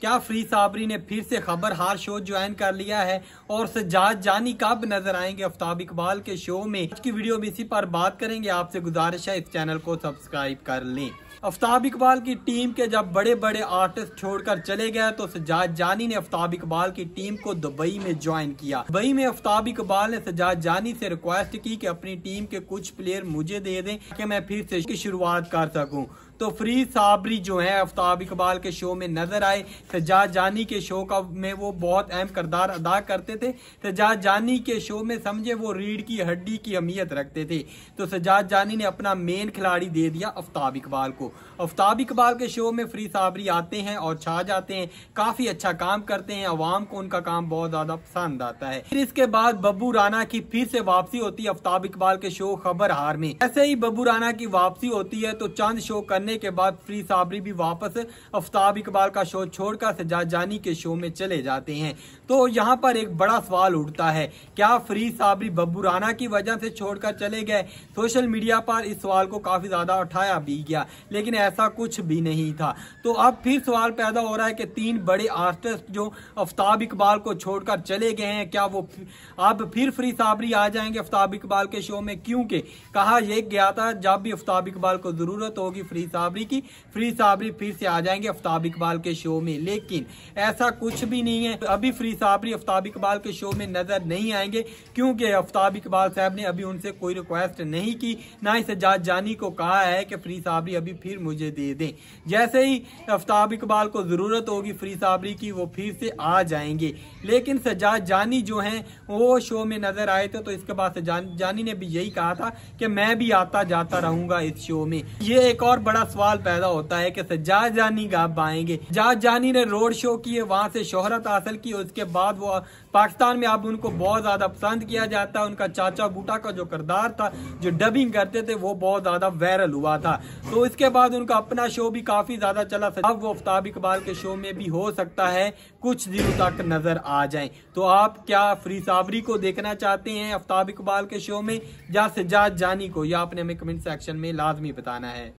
क्या फ्री साबरी ने फिर से खबर हार शो ज्वाइन कर लिया है और सजाद जानी कब नजर आएंगे आफ्ताब इकबाल के शो में आज की वीडियो में इसी पर बात करेंगे आपसे गुजारिश है इस चैनल को सब्सक्राइब कर लें आफ्ताब इकबाल की टीम के जब बड़े बड़े आर्टिस्ट छोड़कर चले गए तो सजाद जानी ने आफ्ताब इकबाल की टीम को दुबई में ज्वाइन किया दुबई में आफ्ताब इकबाल ने सजाद जानी से रिक्वेस्ट की कि अपनी टीम के कुछ प्लेयर मुझे दे दें कि मैं फिर से शुरुआत कर सकूं तो फ्री साबरी जो है आफ्ताब इकबाल के शो में नजर आए सजाद जानी के शो का में वो बहुत अहम करदार अदा करते थे सजाद जानी के शो में समझे वो रीढ़ की हड्डी की अहमियत रखते थे तो सजाद जानी ने अपना मेन खिलाड़ी दे दिया आफ्ताब इकबाल को आफ्ताब इकबाल के शो में फ्री साबरी आते हैं और छा जाते हैं काफ़ी अच्छा काम करते हैं अवाम को उनका काम बहुत ज़्यादा पसंद आता है फिर इसके बाद बब्बू राना की फिर से वापसी होती है आफ्ताब इकबाल के शो खबर हार में ऐसे ही बब्बू राना की वापसी होती है तो चंद शो करने करने के बाद फ्री साबरी भी वापस अफताब इकबाल का शो छोड़कर सजाद जानी के शो में चले जाते हैं तो यहाँ पर एक बड़ा सवाल उठता है क्या फ्री साबरी बब्बू राना की वजह से छोड़कर चले गए सोशल मीडिया पर इस सवाल को काफी ज्यादा उठाया भी गया लेकिन ऐसा कुछ भी नहीं था तो अब फिर सवाल पैदा हो रहा है कि तीन बड़े आर्टिस्ट जो अफताब इकबाल को छोड़कर चले गए हैं क्या वो अब फिर फ्री साबरी आ जाएंगे अफ्ताब इकबाल के शो में क्योंकि कहा यह गया था जब भी अफ्ताब इकबाल को जरूरत होगी फ्री अफताबरी की फ्री साबरी फिर से आ जाएंगे अफताब इकबाल के शो में लेकिन ऐसा कुछ भी नहीं है अभी फ्री साबरी अफताब इकबाल के शो में नजर नहीं आएंगे क्योंकि अफताब इकबाल साहब ने अभी उनसे कोई रिक्वेस्ट नहीं की ना ही सजाद जानी को कहा है कि फ्री साबरी अभी फिर मुझे दे दें जैसे ही अफताब इकबाल को ज़रूरत होगी फ्री साबरी की वो फिर से आ जाएंगे लेकिन सजाद जानी जो हैं वो शो में नज़र आए थे तो इसके बाद सजाद जानी ने भी यही कहा था कि मैं भी आता जाता रहूंगा इस शो में ये एक और बड़ा सवाल पैदा होता है कि सज्जाद जानी गाब आएंगे सज्जाद जानी ने रोड शो किए वहाँ से शोहरत हासिल की उसके बाद वो पाकिस्तान में अब उनको बहुत ज़्यादा पसंद किया जाता है उनका चाचा बूटा का जो करदार था जो डबिंग करते थे वो बहुत ज़्यादा वायरल हुआ था तो इसके बाद उनका अपना शो भी काफ़ी ज़्यादा चला अब वो अफ्ताब इकबाल के शो में भी हो सकता है कुछ दिनों तक नज़र आ जाए तो आप क्या फ्री साबरी को देखना चाहते हैं अफ्ताब इकबाल के शो में या सजाद जानी को या आपने हमें कमेंट सेक्शन में लाजमी बताना है